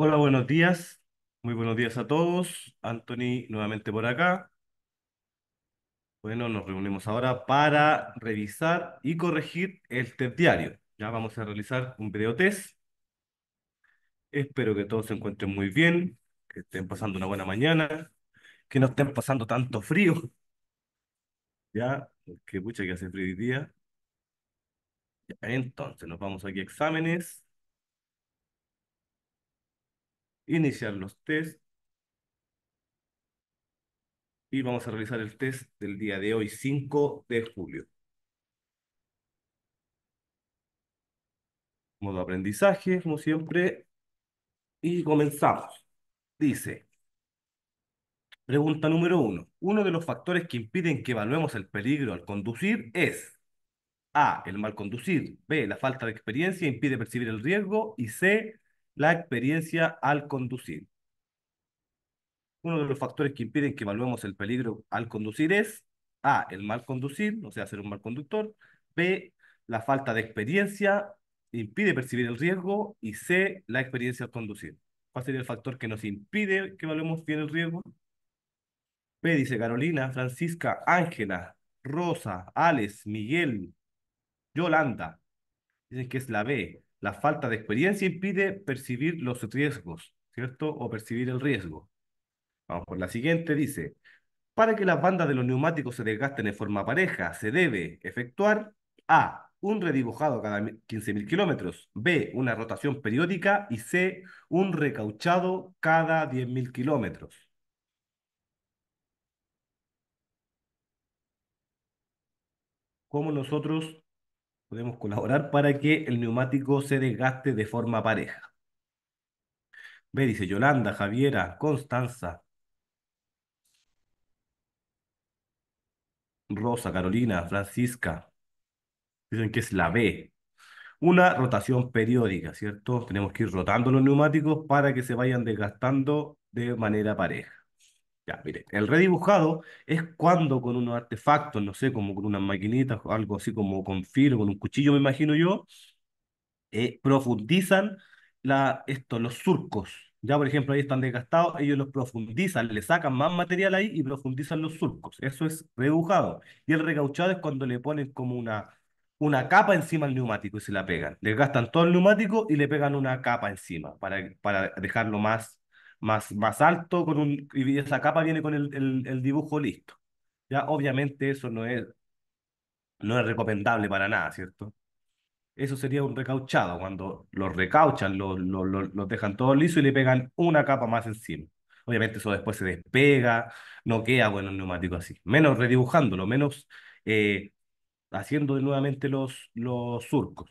Hola, buenos días. Muy buenos días a todos. Anthony, nuevamente por acá. Bueno, nos reunimos ahora para revisar y corregir el test diario. Ya vamos a realizar un video Espero que todos se encuentren muy bien, que estén pasando una buena mañana, que no estén pasando tanto frío. Ya, que mucha que hace frío hoy día. entonces, nos vamos aquí a exámenes iniciar los test y vamos a realizar el test del día de hoy, 5 de julio. Modo aprendizaje, como siempre, y comenzamos. Dice, pregunta número uno. Uno de los factores que impiden que evaluemos el peligro al conducir es A, el mal conducir, B, la falta de experiencia impide percibir el riesgo y C, la experiencia al conducir. Uno de los factores que impiden que evaluemos el peligro al conducir es A, el mal conducir, o sea, ser un mal conductor, B, la falta de experiencia impide percibir el riesgo y C, la experiencia al conducir. ¿Cuál sería el factor que nos impide que evaluemos bien el riesgo? B. dice Carolina, Francisca, Ángela, Rosa, Alex, Miguel, Yolanda. Dicen que es la B. La falta de experiencia impide percibir los riesgos, ¿cierto? O percibir el riesgo. Vamos por la siguiente, dice, para que las bandas de los neumáticos se desgasten en forma pareja, se debe efectuar A. Un redibujado cada 15.000 kilómetros. B. Una rotación periódica. Y C. Un recauchado cada 10.000 kilómetros. ¿Cómo nosotros podemos colaborar para que el neumático se desgaste de forma pareja. B dice Yolanda, Javiera, Constanza, Rosa, Carolina, Francisca. Dicen que es la B. Una rotación periódica, ¿cierto? Tenemos que ir rotando los neumáticos para que se vayan desgastando de manera pareja el redibujado es cuando con unos artefactos, no sé, como con unas maquinitas o algo así como con filo, con un cuchillo, me imagino yo, eh, profundizan la, esto, los surcos. Ya, por ejemplo, ahí están desgastados, ellos los profundizan, le sacan más material ahí y profundizan los surcos. Eso es redibujado. Y el recauchado es cuando le ponen como una, una capa encima al neumático y se la pegan. Desgastan todo el neumático y le pegan una capa encima para, para dejarlo más más, alto, con un, y esa capa viene con el, dibujo listo. Ya, obviamente eso no es, no es recomendable para nada, ¿cierto? Eso sería un recauchado, cuando los recauchan, lo dejan todo liso y le pegan una capa más encima. Obviamente eso después se despega, no queda bueno el neumático así. Menos redibujándolo, menos eh, haciendo nuevamente los, los surcos.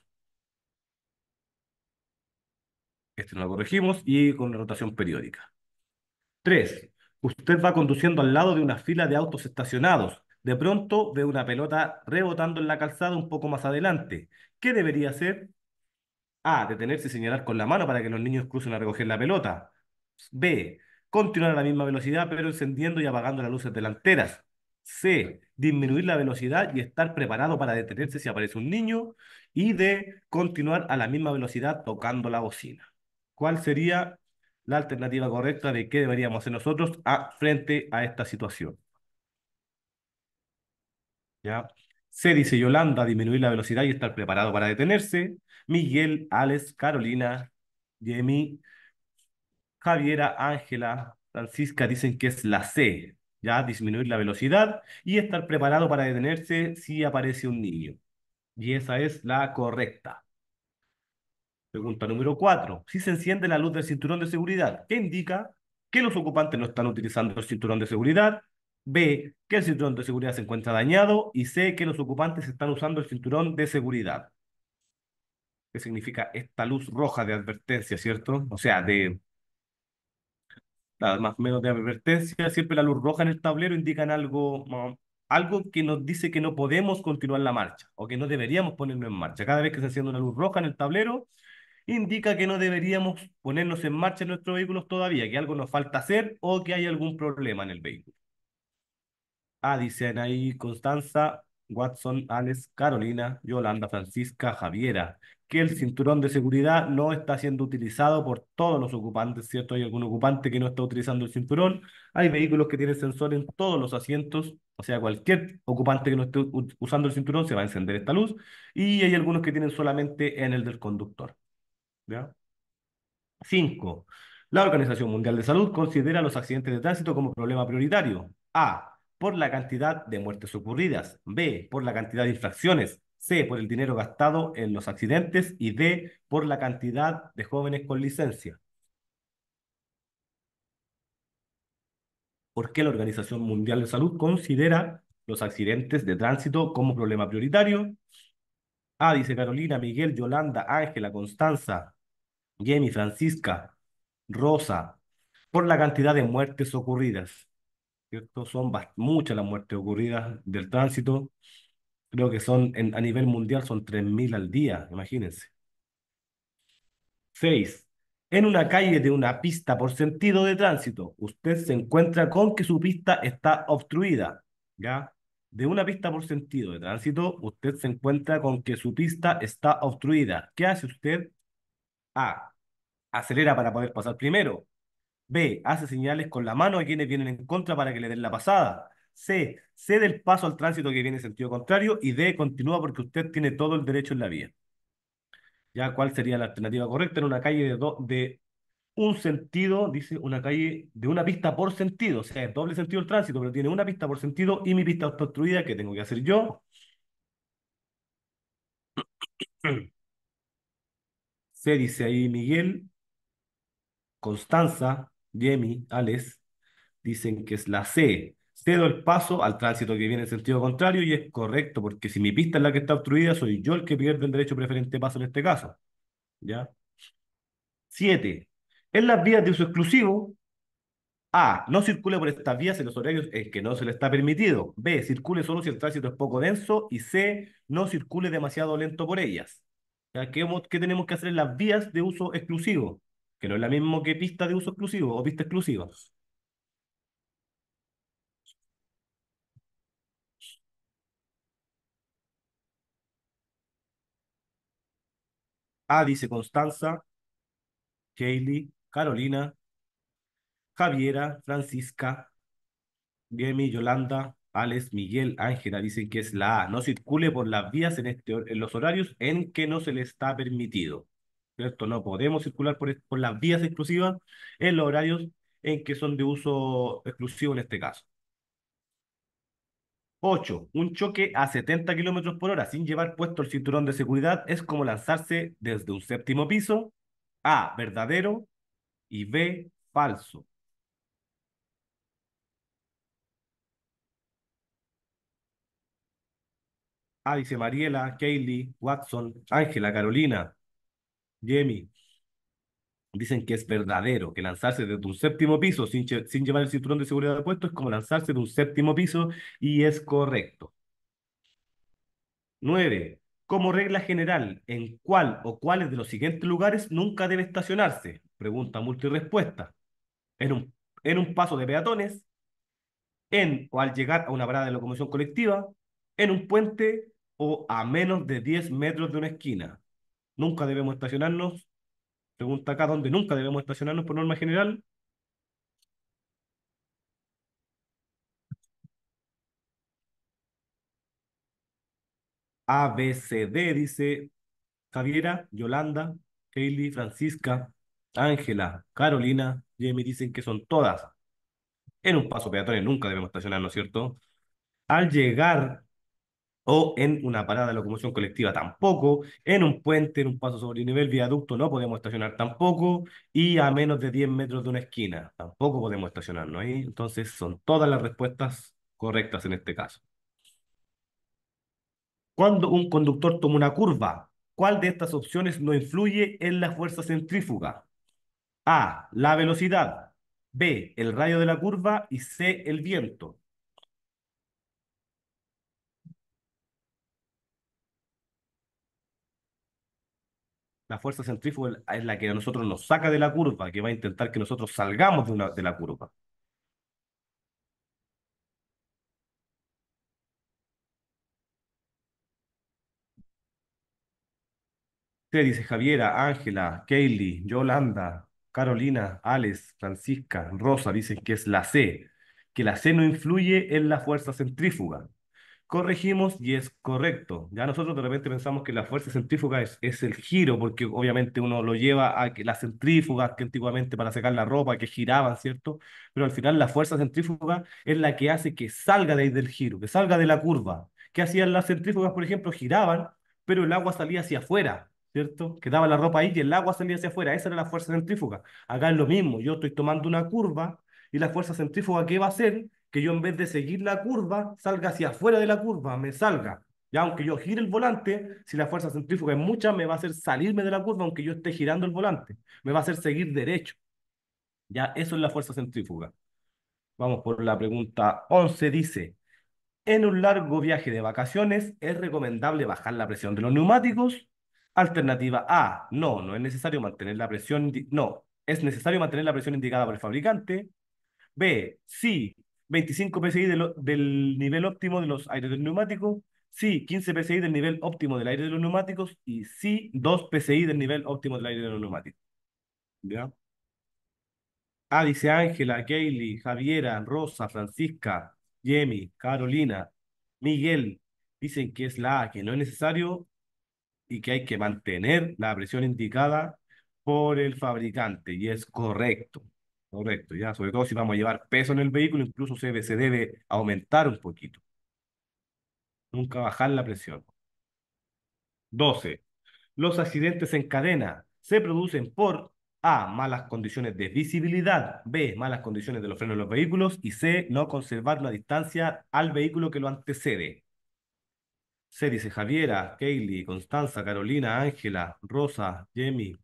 Este no lo corregimos. Y con rotación periódica. Tres, usted va conduciendo al lado de una fila de autos estacionados. De pronto ve una pelota rebotando en la calzada un poco más adelante. ¿Qué debería hacer? A. Detenerse y señalar con la mano para que los niños crucen a recoger la pelota. B. Continuar a la misma velocidad pero encendiendo y apagando las luces delanteras. C. Disminuir la velocidad y estar preparado para detenerse si aparece un niño. Y D. Continuar a la misma velocidad tocando la bocina cuál sería la alternativa correcta de qué deberíamos hacer nosotros a, frente a esta situación. ¿Ya? C dice Yolanda, disminuir la velocidad y estar preparado para detenerse. Miguel, Alex, Carolina, Jemi, Javiera, Ángela, Francisca dicen que es la C, ya disminuir la velocidad y estar preparado para detenerse si aparece un niño. Y esa es la correcta. Pregunta número cuatro. Si se enciende la luz del cinturón de seguridad, ¿qué indica? Que los ocupantes no están utilizando el cinturón de seguridad. B. Que el cinturón de seguridad se encuentra dañado. Y C. Que los ocupantes están usando el cinturón de seguridad. ¿Qué significa esta luz roja de advertencia, cierto? O sea, de... más o menos de advertencia. Siempre la luz roja en el tablero indica algo algo que nos dice que no podemos continuar la marcha o que no deberíamos ponerlo en marcha. Cada vez que se enciende una luz roja en el tablero, indica que no deberíamos ponernos en marcha en nuestros vehículos todavía, que algo nos falta hacer o que hay algún problema en el vehículo. Ah, dicen ahí Constanza, Watson, Alex, Carolina, Yolanda, Francisca, Javiera, que el cinturón de seguridad no está siendo utilizado por todos los ocupantes, ¿cierto? Hay algún ocupante que no está utilizando el cinturón, hay vehículos que tienen sensor en todos los asientos, o sea, cualquier ocupante que no esté usando el cinturón se va a encender esta luz, y hay algunos que tienen solamente en el del conductor. 5. la Organización Mundial de Salud considera los accidentes de tránsito como problema prioritario. A, por la cantidad de muertes ocurridas. B, por la cantidad de infracciones. C, por el dinero gastado en los accidentes. Y D, por la cantidad de jóvenes con licencia. ¿Por qué la Organización Mundial de Salud considera los accidentes de tránsito como problema prioritario? A, dice Carolina, Miguel, Yolanda, Ángela, Constanza, Jamie, Francisca, Rosa, por la cantidad de muertes ocurridas. Son muchas las muertes ocurridas del tránsito. Creo que son a nivel mundial son 3.000 al día, imagínense. Seis, En una calle de una pista por sentido de tránsito, usted se encuentra con que su pista está obstruida. ¿Ya? De una pista por sentido de tránsito, usted se encuentra con que su pista está obstruida. ¿Qué hace usted? A. Acelera para poder pasar primero. B. Hace señales con la mano a quienes vienen en contra para que le den la pasada. C. Cede el paso al tránsito que viene en sentido contrario. Y D. Continúa porque usted tiene todo el derecho en la vía. Ya, ¿cuál sería la alternativa correcta? En una calle de, de un sentido, dice una calle de una pista por sentido, o sea, es doble sentido el tránsito, pero tiene una pista por sentido y mi pista obstruida que tengo que hacer yo. dice ahí Miguel, Constanza, Jemi, Alex, dicen que es la C. Cedo el paso al tránsito que viene en sentido contrario y es correcto, porque si mi pista es la que está obstruida, soy yo el que pierde el derecho preferente paso en este caso. ¿Ya? Siete. En las vías de uso exclusivo, A. No circule por estas vías en los horarios en que no se le está permitido. B. Circule solo si el tránsito es poco denso. Y C. No circule demasiado lento por ellas. ¿Qué, tenemos que hacer en las vías de uso exclusivo? Que no es la misma que pista de uso exclusivo o pista exclusiva. Ah, dice Constanza, Kaylee, Carolina, Javiera, Francisca, Yemi, Yolanda, Alex Miguel Ángela dicen que es la A. No circule por las vías en, este, en los horarios en que no se le está permitido. No podemos circular por, por las vías exclusivas en los horarios en que son de uso exclusivo en este caso. 8. Un choque a 70 kilómetros por hora sin llevar puesto el cinturón de seguridad es como lanzarse desde un séptimo piso. A. Verdadero. Y B. Falso. Ah, dice Mariela, Kaylee, Watson, Ángela, Carolina, Jamie. Dicen que es verdadero, que lanzarse desde un séptimo piso sin, llevar el cinturón de seguridad puesto es como lanzarse de un séptimo piso y es correcto. Nueve. Como regla general, ¿en cuál o cuáles de los siguientes lugares nunca debe estacionarse? Pregunta multirespuesta. En un, en un paso de peatones, en o al llegar a una parada de locomoción colectiva, en un puente o a menos de 10 metros de una esquina. Nunca debemos estacionarnos. Pregunta acá dónde nunca debemos estacionarnos por norma general. ABCD, dice Javiera, Yolanda, Hailey, Francisca, Ángela, Carolina, Jamie, dicen que son todas. En un paso peatonal nunca debemos estacionarnos, ¿cierto? Al llegar o en una parada de locomoción colectiva tampoco, en un puente, en un paso sobre nivel, viaducto no podemos estacionar tampoco, y a menos de 10 metros de una esquina tampoco podemos estacionarnos ahí. Entonces son todas las respuestas correctas en este caso. Cuando un conductor toma una curva, ¿cuál de estas opciones no influye en la fuerza centrífuga? A, la velocidad, B, el radio de la curva y C, el viento. la fuerza centrífuga es la que a nosotros nos saca de la curva, que va a intentar que nosotros salgamos de, una, de la curva. Usted dice Javiera, Ángela, Kaylee, Yolanda, Carolina, Alex, Francisca, Rosa, dicen que es la C, que la C no influye en la fuerza centrífuga corregimos y es correcto. Ya nosotros de repente pensamos que la fuerza centrífuga es, es el giro, porque obviamente uno lo lleva a que las centrífugas que antiguamente para sacar la ropa, que giraban, ¿cierto? Pero al final la fuerza centrífuga es la que hace que salga de ahí del giro, que salga de la curva. que hacían las centrífugas, por ejemplo? Giraban, pero el agua salía hacia afuera, ¿cierto? Quedaba la ropa ahí y el agua salía hacia afuera. Esa era la fuerza centrífuga. Acá es lo mismo, yo estoy tomando una curva y la fuerza centrífuga, ¿qué va a hacer? que yo en vez de seguir la curva, salga hacia afuera de la curva, me salga. Ya aunque yo gire el volante, si la fuerza centrífuga es mucha, me va a hacer salirme de la curva aunque yo esté girando el volante. Me va a hacer seguir derecho. Ya eso es la fuerza centrífuga. Vamos por la pregunta 11. Dice, en un largo viaje de vacaciones es recomendable bajar la presión de los neumáticos. Alternativa A, no, no es necesario mantener la presión, no, es necesario mantener la presión indicada por el fabricante. B, sí, 25 PSI del nivel óptimo de los aires de los neumáticos, sí, 15 PSI del nivel óptimo del aire de los neumáticos y sí, 2 PSI del nivel óptimo del aire de los neumáticos. ¿Ya? Ah, dice Ángela, Kaylee, Javiera, Rosa, Francisca, Yemi, Carolina, Miguel. Dicen que es la que no es necesario y que hay que mantener la presión indicada por el fabricante. Y es correcto. Correcto, ya. Sobre todo si vamos a llevar peso en el vehículo, incluso se, debe aumentar un poquito. Nunca bajar la presión. 12. Los accidentes en cadena se producen por A. Malas condiciones de visibilidad. B. Malas condiciones de los frenos de los vehículos. Y C. No conservar la distancia al vehículo que lo antecede. C, dice Javiera, Kaylee, Constanza, Carolina, Ángela, Rosa, Jamie.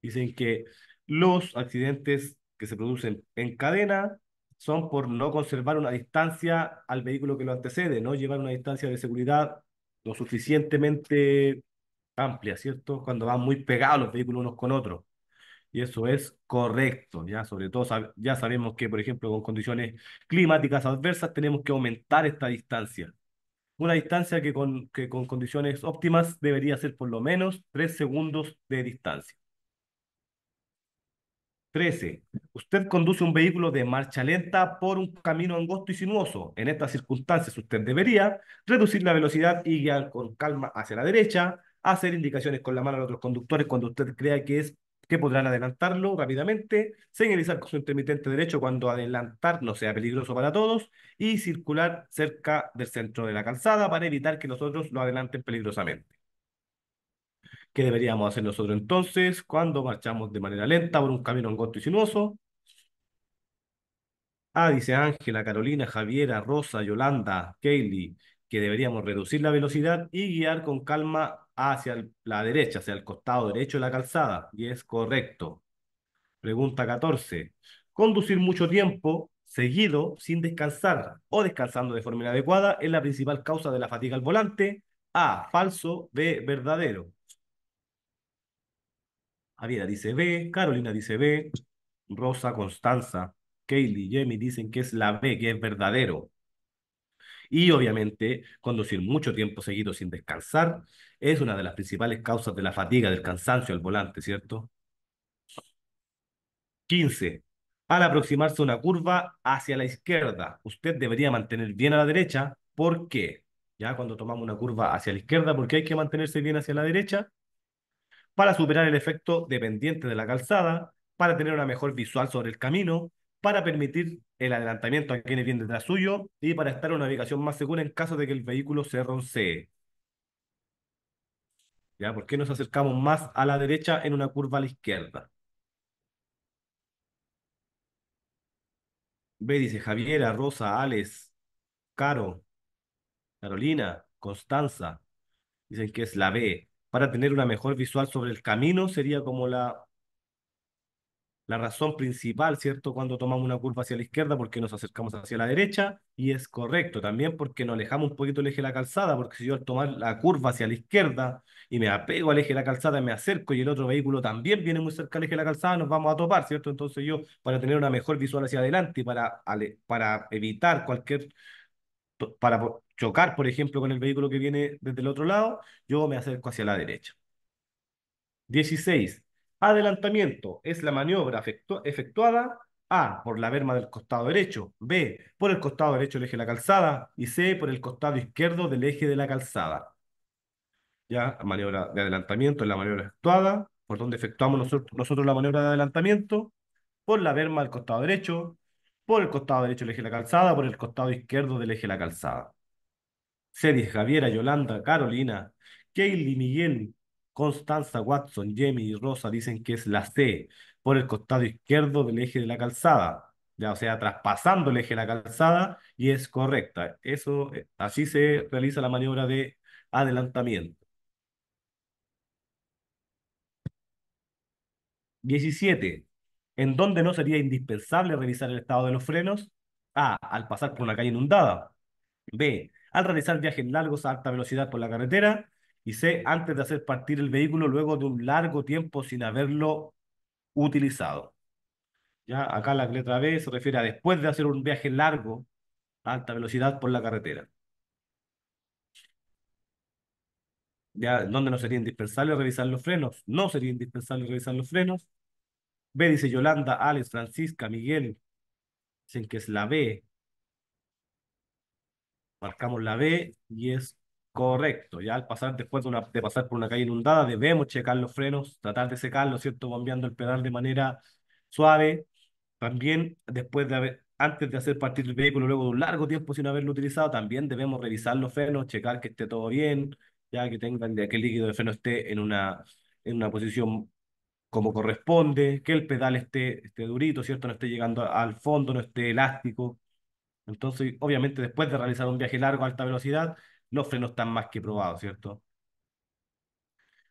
Dicen que los accidentes que se producen en cadena son por no conservar una distancia al vehículo que lo antecede, no llevar una distancia de seguridad lo suficientemente amplia, ¿cierto? Cuando van muy pegados los vehículos unos con otros. Y eso es correcto, ¿ya? Sobre todo ya sabemos que, por ejemplo, con condiciones climáticas adversas tenemos que aumentar esta distancia. Una distancia que con, que con condiciones óptimas debería ser por lo menos tres segundos de distancia. 13. Usted conduce un vehículo de marcha lenta por un camino angosto y sinuoso. En estas circunstancias, usted debería reducir la velocidad y guiar con calma hacia la derecha, hacer indicaciones con la mano a los otros conductores cuando usted crea que es que podrán adelantarlo rápidamente, señalizar con su intermitente derecho cuando adelantar no sea peligroso para todos y circular cerca del centro de la calzada para evitar que los otros lo adelanten peligrosamente. ¿Qué deberíamos hacer nosotros entonces cuando marchamos de manera lenta por un camino angosto y sinuoso? Ah, dice Ángela, Carolina, Javiera, Rosa, Yolanda, Kaylee, que deberíamos reducir la velocidad y guiar con calma hacia la derecha, hacia el costado derecho de la calzada. Y es correcto. Pregunta 14. Conducir mucho tiempo seguido sin descansar o descansando de forma inadecuada es la principal causa de la fatiga al volante. A. Falso. B. Verdadero. Aviera dice B, Carolina dice B, Rosa, Constanza, Kaylee, Jamie dicen que es la B, que es verdadero. Y obviamente, conducir mucho tiempo seguido sin descansar es una de las principales causas de la fatiga, del cansancio al volante, ¿cierto? 15. Al aproximarse una curva hacia la izquierda, usted debería mantener bien a la derecha. ¿Por qué? Ya cuando tomamos una curva hacia la izquierda, ¿por qué hay que mantenerse bien hacia la derecha? para superar el efecto dependiente de la calzada, para tener una mejor visual sobre el camino, para permitir el adelantamiento a quienes vienen detrás suyo y para estar en una ubicación más segura en caso de que el vehículo se roncee. ¿Ya? ¿Por qué nos acercamos más a la derecha en una curva a la izquierda? B dice Javiera, Rosa, Alex, Caro, Carolina, Constanza. Dicen que es la B para tener una mejor visual sobre el camino, sería como la, la razón principal, ¿cierto? Cuando tomamos una curva hacia la izquierda, porque nos acercamos hacia la derecha, y es correcto también porque nos alejamos un poquito del eje de la calzada, porque si yo al tomar la curva hacia la izquierda y me apego al eje de la calzada, me acerco y el otro vehículo también viene muy cerca al eje de la calzada, nos vamos a topar, ¿cierto? Entonces yo, para tener una mejor visual hacia adelante y para, para evitar cualquier, para chocar, por ejemplo, con el vehículo que viene desde el otro lado, yo me acerco hacia la derecha. 16. Adelantamiento es la maniobra efectuada A por la verma del costado derecho, B por el costado derecho del eje de la calzada y C por el costado izquierdo del eje de la calzada. Ya, maniobra de adelantamiento es la maniobra efectuada, por donde efectuamos nosotros, la maniobra de adelantamiento, por la verma del costado derecho, por el costado derecho del eje de la calzada, por el costado izquierdo del eje de la calzada. Cedis, Javiera, Yolanda, Carolina, Kaylee, Miguel, Constanza, Watson, Jamie y Rosa dicen que es la C por el costado izquierdo del eje de la calzada, ya, o sea, traspasando el eje de la calzada y es correcta. Eso, eh, así se realiza la maniobra de adelantamiento. 17. ¿En dónde no sería indispensable revisar el estado de los frenos? A. Al pasar por una calle inundada. B. Al realizar viajes largos a alta velocidad por la carretera. Y C. Antes de hacer partir el vehículo luego de un largo tiempo sin haberlo utilizado. Ya, acá la letra B se refiere a después de hacer un viaje largo a alta velocidad por la carretera. Ya, ¿dónde no sería indispensable revisar los frenos? No sería indispensable revisar los frenos. B dice Yolanda, Alex, Francisca, Miguel. Dicen que es la B marcamos la B y es correcto. Ya al pasar, después de, pasar por una calle inundada, debemos checar los frenos, tratar de secarlos, ¿cierto? Bombeando el pedal de manera suave. También después de haber, antes de hacer partir el vehículo luego de un largo tiempo sin haberlo utilizado, también debemos revisar los frenos, checar que esté todo bien, ya que tengan que el líquido de freno esté en una, en una posición como corresponde, que el pedal esté, esté durito, ¿cierto? No esté llegando al fondo, no esté elástico, entonces, obviamente, después de realizar un viaje largo a alta velocidad, los frenos están más que probados, ¿cierto?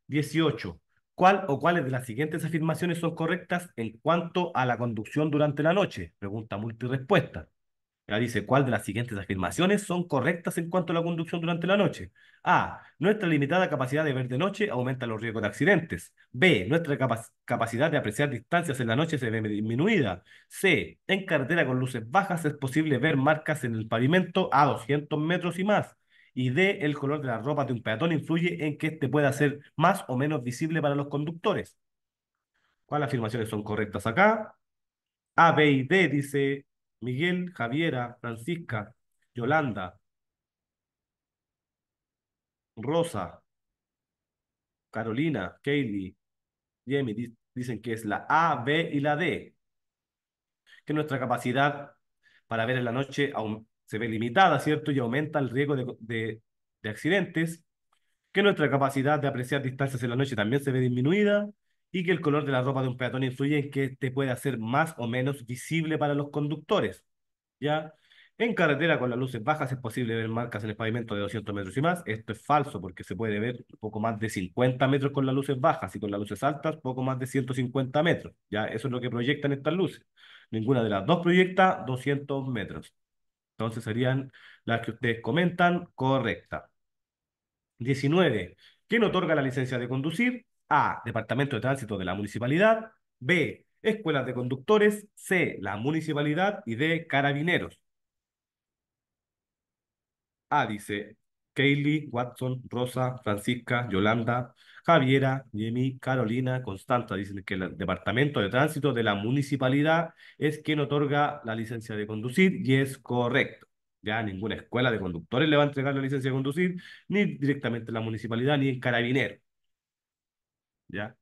18. ¿Cuál o cuáles de las siguientes afirmaciones son correctas en cuanto a la conducción durante la noche? Pregunta multirespuesta. Ya dice, ¿cuál de las siguientes afirmaciones son correctas en cuanto a la conducción durante la noche? A. Nuestra limitada capacidad de ver de noche aumenta los riesgos de accidentes. B. Nuestra capacidad de apreciar distancias en la noche se ve disminuida. C. En carretera con luces bajas es posible ver marcas en el pavimento a 200 metros y más. Y D. El color de la ropa de un peatón influye en que éste pueda ser más o menos visible para los conductores. ¿Cuáles afirmaciones son correctas acá? A, B y D dice Miguel, Javiera, Francisca, Yolanda, Rosa, Carolina, Kaylee, Jamie, dicen que es la A, B y la D. Que nuestra capacidad para ver en la noche se ve limitada, ¿cierto? Y aumenta el riesgo de, de accidentes. Que nuestra capacidad de apreciar distancias en la noche también se ve disminuida y que el color de la ropa de un peatón influye en que te pueda ser más o menos visible para los conductores. ¿Ya? En carretera con las luces bajas es posible ver marcas en el pavimento de 200 metros y más. Esto es falso porque se puede ver poco más de 50 metros con las luces bajas y con las luces altas poco más de 150 metros. Ya, eso es lo que proyectan estas luces. Ninguna de las dos proyecta 200 metros. Entonces serían las que ustedes comentan correcta. 19. ¿Quién otorga la licencia de conducir? A. Departamento de Tránsito de la Municipalidad. B. Escuelas de Conductores. C. La Municipalidad. Y D. Carabineros. A dice Kaylee, Watson, Rosa, Francisca, Yolanda, Javiera, Yemi, Carolina, Constanza. Dicen que el Departamento de Tránsito de la Municipalidad es quien otorga la licencia de conducir y es correcto. Ya ninguna escuela de conductores le va a entregar la licencia de conducir, ni directamente la municipalidad, ni el carabinero. ¿ya?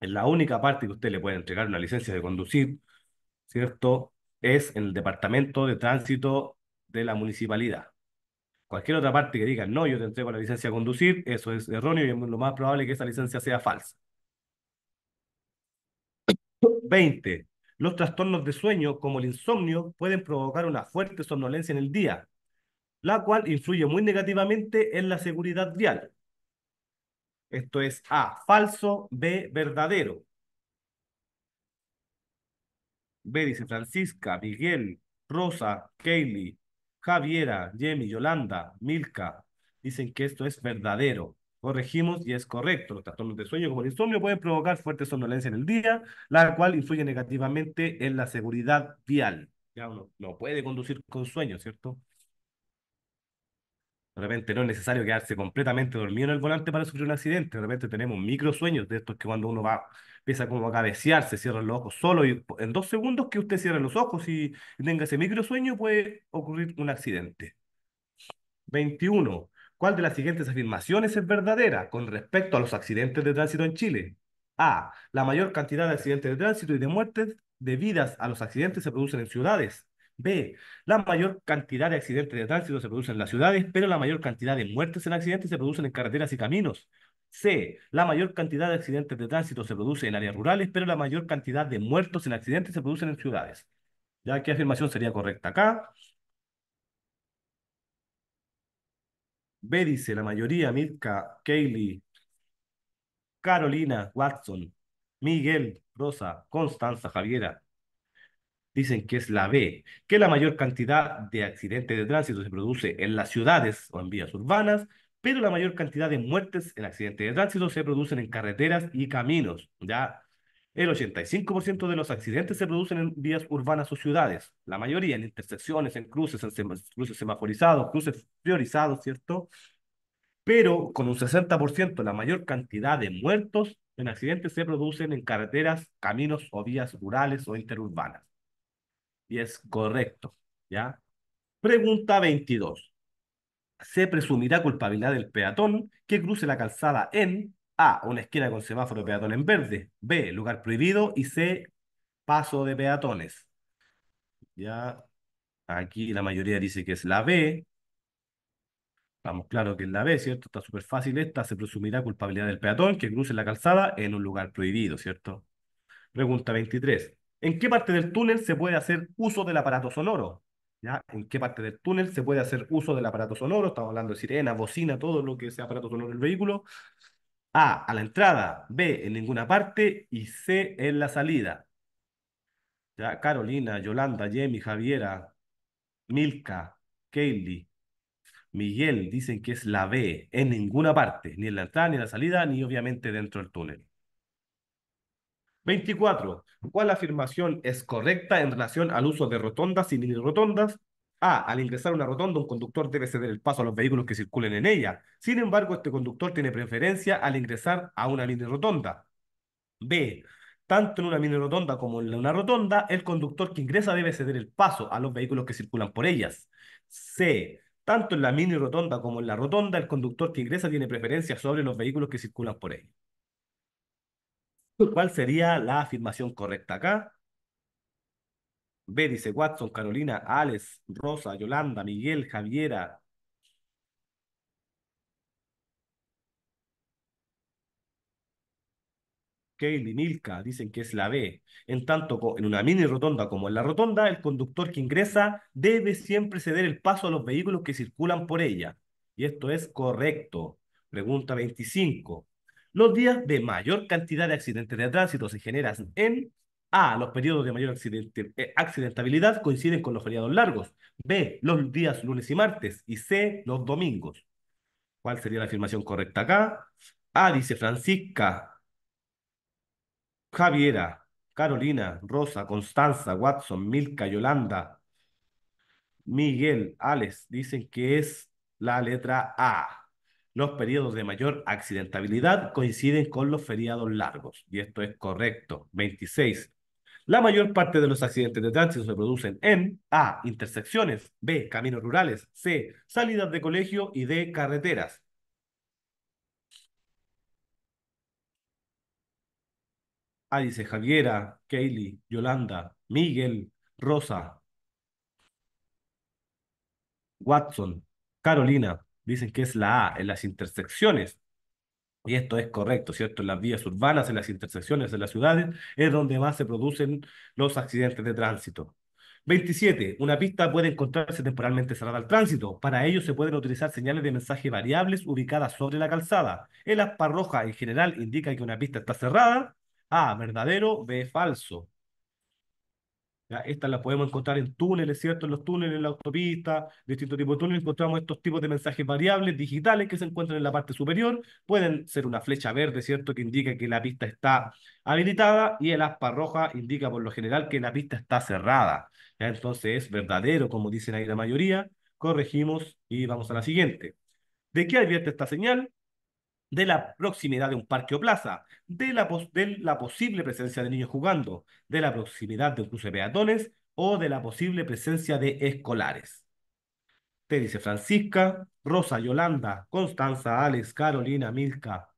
la única parte que usted le puede entregar una licencia de conducir, ¿cierto? Es en el departamento de tránsito de la municipalidad. Cualquier otra parte que diga, no, yo te entrego la licencia de conducir, eso es erróneo y es lo más probable que esa licencia sea falsa. 20. Los trastornos de sueño, como el insomnio, pueden provocar una fuerte somnolencia en el día, la cual influye muy negativamente en la seguridad vial. Esto es A, falso, B, verdadero. B dice Francisca, Miguel, Rosa, Kaylee, Javiera, Yemi, Yolanda, Milka. Dicen que esto es verdadero. Corregimos y es correcto. Los trastornos de sueño como el insomnio pueden provocar fuerte somnolencia en el día, la cual influye negativamente en la seguridad vial. Ya uno no puede conducir con sueño, ¿cierto? De repente no es necesario quedarse completamente dormido en el volante para sufrir un accidente. De repente tenemos microsueños de estos que cuando uno va, empieza como a cabecearse, cierra cierran los ojos solo y en dos segundos que usted cierra los ojos y tenga ese microsueño puede ocurrir un accidente. 21. ¿Cuál de las siguientes afirmaciones es verdadera con respecto a los accidentes de tránsito en Chile? A. La mayor cantidad de accidentes de tránsito y de muertes debidas a los accidentes se producen en ciudades. B. La mayor cantidad de accidentes de tránsito se producen en las ciudades, pero la mayor cantidad de muertes en accidentes se producen en carreteras y caminos. C. La mayor cantidad de accidentes de tránsito se produce en áreas rurales, pero la mayor cantidad de muertos en accidentes se producen en ciudades. ¿Ya qué afirmación sería correcta acá? B dice la mayoría, Mirka, Kaylee, Carolina, Watson, Miguel, Rosa, Constanza, Javiera, dicen que es la B, que la mayor cantidad de accidentes de tránsito se produce en las ciudades o en vías urbanas, pero la mayor cantidad de muertes en accidentes de tránsito se producen en carreteras y caminos, ¿ya? El 85% de los accidentes se producen en vías urbanas o ciudades, la mayoría en intersecciones, en cruces, en cruces semaforizados, cruces priorizados, ¿cierto? Pero con un 60% la mayor cantidad de muertos en accidentes se producen en carreteras, caminos o vías rurales o interurbanas. Y es correcto, ¿ya? Pregunta 22. Se presumirá culpabilidad del peatón que cruce la calzada en A, una esquina con semáforo peatón en verde, B, lugar prohibido y C, paso de peatones. Ya, aquí la mayoría dice que es la B, Vamos, claro que es la B, ¿cierto? Está súper fácil esta. Se presumirá culpabilidad del peatón que cruce la calzada en un lugar prohibido, ¿cierto? Pregunta 23. ¿En qué parte del túnel se puede hacer uso del aparato sonoro? ¿Ya? ¿En qué parte del túnel se puede hacer uso del aparato sonoro? Estamos hablando de sirena, bocina, todo lo que sea aparato sonoro del vehículo. A, a la entrada, B, en ninguna parte y C, en la salida. ¿Ya? Carolina, Yolanda, Yemi, Javiera, Milka, Kaylee, Miguel dicen que es la B, en ninguna parte, ni en la entrada, ni en la salida, ni obviamente dentro del túnel. 24. ¿Cuál afirmación es correcta en relación al uso de rotondas y mini rotondas? A. Al ingresar a una rotonda, un conductor debe ceder el paso a los vehículos que circulen en ella. Sin embargo, este conductor tiene preferencia al ingresar a una mini rotonda. B. Tanto en una mini rotonda como en una rotonda, el conductor que ingresa debe ceder el paso a los vehículos que circulan por ellas. C. Tanto en la mini rotonda como en la rotonda, el conductor que ingresa tiene preferencia sobre los vehículos que circulan por ella. ¿Cuál sería la afirmación correcta acá? B dice Watson, Carolina, Alex, Rosa, Yolanda, Miguel, Javiera. Kaylee, Milka, dicen que es la B. En tanto, en una mini rotonda como en la rotonda, el conductor que ingresa debe siempre ceder el paso a los vehículos que circulan por ella. Y esto es correcto. Pregunta 25. Los días de mayor cantidad de accidentes de tránsito se generan en A. Los periodos de mayor eh, accidentabilidad coinciden con los feriados largos. B. Los días lunes y martes. Y C. Los domingos. ¿Cuál sería la afirmación correcta acá? A. Dice Francisca, Javiera, Carolina, Rosa, Constanza, Watson, Milka, Yolanda, Miguel, Alex, dicen que es la letra A los periodos de mayor accidentabilidad coinciden con los feriados largos, y esto es correcto. 26. La mayor parte de los accidentes de tránsito se producen en A. Intersecciones, B. Caminos rurales, C. Salidas de colegio y D. Carreteras. A ah, dice Javiera, Kaylee, Yolanda, Miguel, Rosa, Watson, Carolina, dicen que es la A, en las intersecciones. Y esto es correcto, ¿cierto? En las vías urbanas, en las intersecciones, de las ciudades, es donde más se producen los accidentes de tránsito. 27. Una pista puede encontrarse temporalmente cerrada al tránsito. Para ello se pueden utilizar señales de mensaje variables ubicadas sobre la calzada. El aspa roja en general indica que una pista está cerrada. A. Verdadero. B. Falso. Estas las podemos encontrar en túneles, ¿cierto? En los túneles, en la autopista, distintos tipos de túneles. Encontramos estos tipos de mensajes variables digitales que se encuentran en la parte superior. Pueden ser una flecha verde, ¿cierto? Que indica que la pista está habilitada y el aspa roja indica por lo general que la pista está cerrada. Entonces es verdadero, como dicen ahí la mayoría. Corregimos y vamos a la siguiente. ¿De qué advierte esta señal? de la proximidad de un parque o plaza, de la, posible presencia de niños jugando, de la proximidad de un cruce de peatones o de la posible presencia de escolares. Te dice Francisca, Rosa, Yolanda, Constanza, Alex, Carolina, Milka.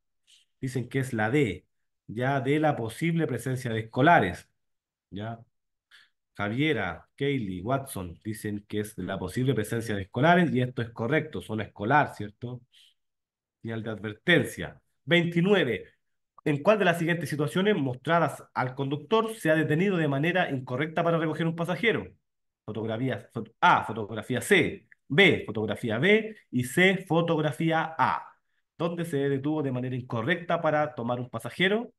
Dicen que es la D, ya de la posible presencia de escolares. Ya. Javiera, Kaylee, Watson dicen que es la posible presencia de escolares y esto es correcto, son escolar, ¿cierto? de advertencia. 29. ¿En cuál de las siguientes situaciones mostradas al conductor se ha detenido de manera incorrecta para recoger un pasajero? Fotografía A, fotografía C, B, fotografía B y C, fotografía A. ¿Dónde se detuvo de manera incorrecta para tomar un pasajero?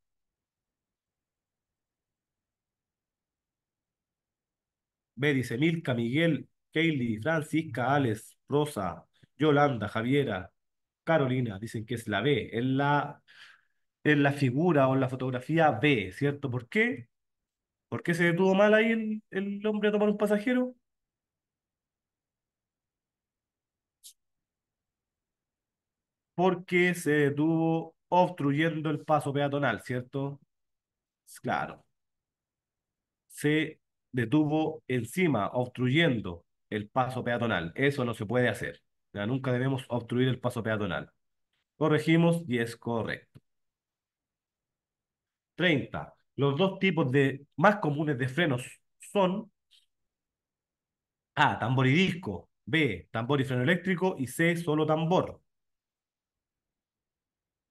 B dice Milka, Miguel, Kaylee, Francisca, Alex, Rosa, Yolanda, Javiera, Carolina, dicen que es la B, es la, la figura o en la fotografía B, ¿cierto? ¿Por qué? ¿Por qué se detuvo mal ahí el, el hombre a tomar un pasajero? Porque se detuvo obstruyendo el paso peatonal, ¿cierto? Claro. Se detuvo encima, obstruyendo el paso peatonal. Eso no se puede hacer nunca debemos obstruir el paso peatonal. Corregimos y es correcto. 30. Los dos tipos de, más comunes de frenos son A, tambor y disco, B, tambor y freno eléctrico y C, solo tambor.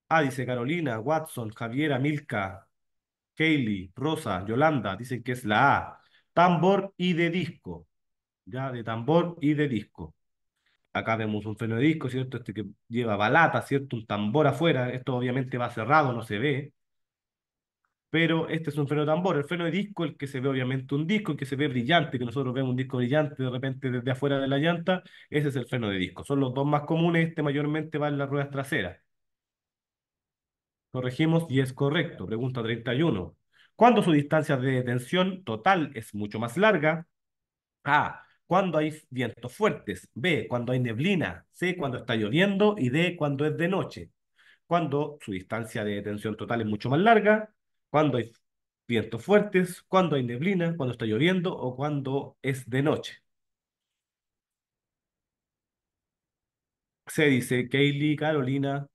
A, dice Carolina, Watson, Javiera, Milka, Kaylee, Rosa, Yolanda, dicen que es la A. Tambor y de disco. Ya, de tambor y de disco. Acá vemos un freno de disco, ¿cierto? Este que lleva balata, ¿cierto? Un tambor afuera. Esto obviamente va cerrado, no se ve. Pero este es un freno de tambor. El freno de disco, el que se ve obviamente un disco, el que se ve brillante, que nosotros vemos un disco brillante de repente desde afuera de la llanta, ese es el freno de disco. Son los dos más comunes, este mayormente va en las ruedas traseras. Corregimos y es correcto. Pregunta 31. ¿Cuándo su distancia de tensión total es mucho más larga? ah cuando hay vientos fuertes, B, cuando hay neblina, C, cuando está lloviendo y D, cuando es de noche, cuando su distancia de detención total es mucho más larga, cuando hay vientos fuertes, cuando hay neblina, cuando está lloviendo o cuando es de noche. Se dice Kaylee, Carolina,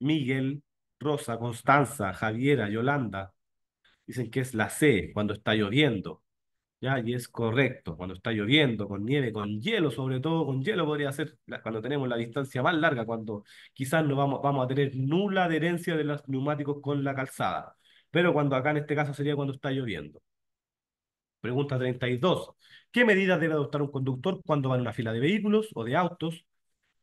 Miguel, Rosa, Constanza, Javiera, Yolanda. Dicen que es la C, cuando está lloviendo. Ya, y es correcto, cuando está lloviendo, con nieve, con hielo, sobre todo con hielo podría ser cuando tenemos la distancia más larga, cuando quizás no vamos, vamos a tener nula adherencia de los neumáticos con la calzada. Pero cuando acá en este caso sería cuando está lloviendo. Pregunta 32. ¿Qué medidas debe adoptar un conductor cuando va en una fila de vehículos o de autos?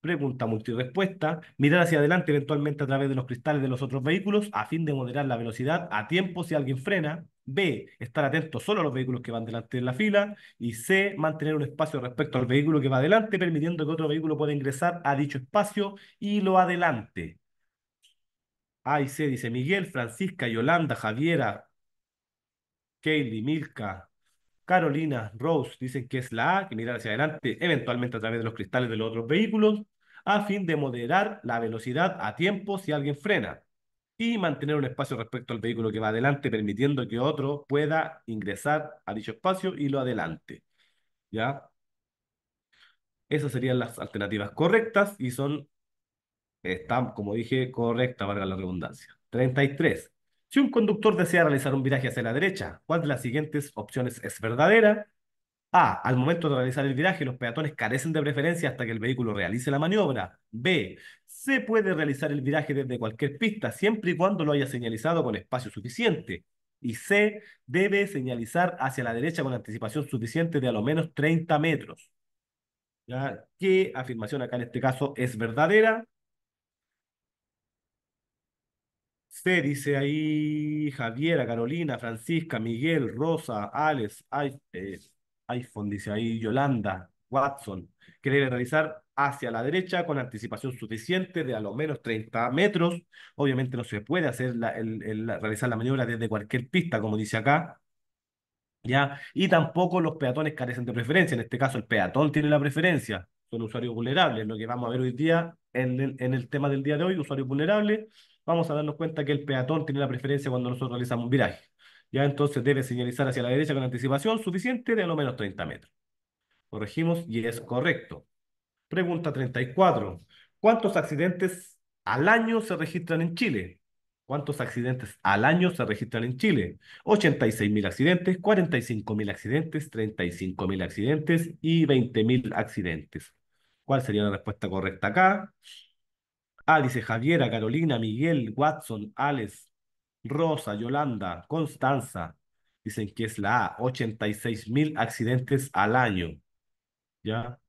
Pregunta multirespuesta. Mirar hacia adelante eventualmente a través de los cristales de los otros vehículos a fin de moderar la velocidad a tiempo si alguien frena. B, estar atento solo a los vehículos que van delante de la fila. Y C, mantener un espacio respecto al vehículo que va adelante, permitiendo que otro vehículo pueda ingresar a dicho espacio y lo adelante. A y C, dice Miguel, Francisca, Yolanda, Javiera, Kaylee, Milka, Carolina, Rose, dicen que es la A, que mirar hacia adelante, eventualmente a través de los cristales de los otros vehículos, a fin de moderar la velocidad a tiempo si alguien frena y mantener un espacio respecto al vehículo que va adelante, permitiendo que otro pueda ingresar a dicho espacio y lo adelante. ¿Ya? Esas serían las alternativas correctas y son, están, como dije, correctas, valga la redundancia. 33. Si un conductor desea realizar un viraje hacia la derecha, ¿cuál de las siguientes opciones es verdadera? A. Al momento de realizar el viraje, los peatones carecen de preferencia hasta que el vehículo realice la maniobra. B. Se puede realizar el viraje desde cualquier pista, siempre y cuando lo haya señalizado con espacio suficiente. Y C. Debe señalizar hacia la derecha con anticipación suficiente de a lo menos 30 metros. ¿Qué afirmación acá en este caso es verdadera? C dice ahí Javiera, Carolina, Francisca, Miguel, Rosa, Alex, ay, eh, iPhone, dice ahí Yolanda Watson, que debe realizar hacia la derecha con anticipación suficiente de a lo menos 30 metros. Obviamente no se puede hacer la, el, realizar la maniobra desde cualquier pista, como dice acá. ¿Ya? Y tampoco los peatones carecen de preferencia. En este caso, el peatón tiene la preferencia. Son usuarios vulnerables. Lo que vamos a ver hoy día en el, en el tema del día de hoy, usuarios vulnerables, vamos a darnos cuenta que el peatón tiene la preferencia cuando nosotros realizamos un viraje. Ya entonces debe señalizar hacia la derecha con anticipación suficiente de a lo menos 30 metros. Corregimos y es correcto. Pregunta 34. ¿Cuántos accidentes al año se registran en Chile? ¿Cuántos accidentes al año se registran en Chile? 86.000 accidentes, 45.000 accidentes, 35.000 accidentes y 20.000 accidentes. ¿Cuál sería la respuesta correcta acá? Ah, dice Javiera, Carolina, Miguel, Watson, Alex, Rosa, Yolanda, Constanza, dicen que es la A, 86 mil accidentes al año. ¿Ya?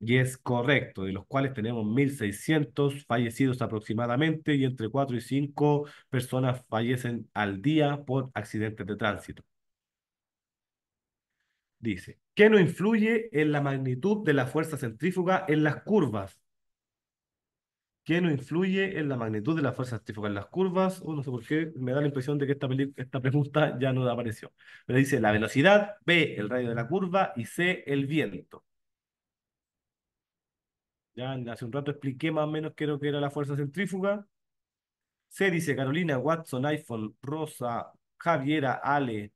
Y es correcto, de los cuales tenemos 1.600 fallecidos aproximadamente y entre 4 y 5 personas fallecen al día por accidentes de tránsito. Dice, ¿qué no influye en la magnitud de la fuerza centrífuga en las curvas? ¿Qué no influye en la magnitud de la fuerza centrífuga en las curvas, oh, no sé por qué, me da la impresión de que esta, pregunta ya no apareció. Pero dice la velocidad, B, el radio de la curva, y C, el viento. Ya hace un rato expliqué más o menos qué que era la fuerza centrífuga. C dice Carolina, Watson, iPhone, Rosa, Javiera, Ale,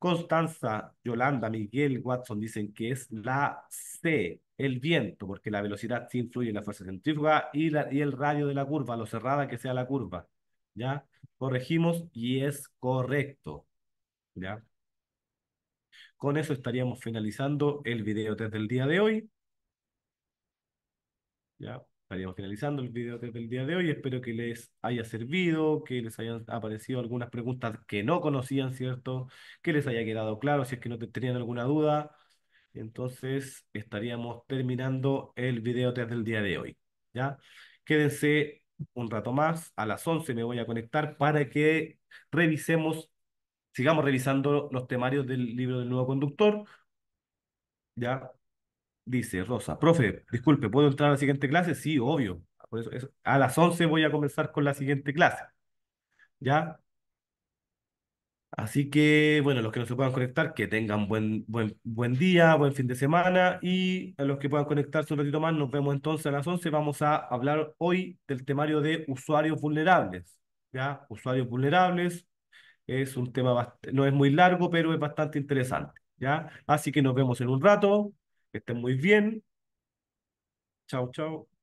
Constanza, Yolanda, Miguel, Watson dicen que es la C el viento, porque la velocidad sí influye en la fuerza centrífuga y, la, y el radio de la curva, lo cerrada que sea la curva. ¿Ya? Corregimos y es correcto. ¿Ya? Con eso estaríamos finalizando el video desde del día de hoy. ¿Ya? Estaríamos finalizando el video desde del día de hoy. Espero que les haya servido, que les hayan aparecido algunas preguntas que no conocían, ¿cierto? Que les haya quedado claro si es que no tenían alguna duda. Entonces estaríamos terminando el video test del día de hoy. ¿ya? Quédense un rato más, a las 11 me voy a conectar para que revisemos, sigamos revisando los temarios del libro del nuevo conductor. ¿ya? Dice Rosa, profe, disculpe, ¿puedo entrar a la siguiente clase? Sí, obvio. a las 11 voy a comenzar con la siguiente clase. ¿Ya? Así que, bueno, los que no se puedan conectar, que tengan buen, buen, buen día, buen fin de semana y a los que puedan conectarse un ratito más, nos vemos entonces a las 11. Vamos a hablar hoy del temario de usuarios vulnerables. ¿ya? Usuarios vulnerables es un tema, no es muy largo, pero es bastante interesante. ¿ya? Así que nos vemos en un rato. Que estén muy bien. Chao, chao.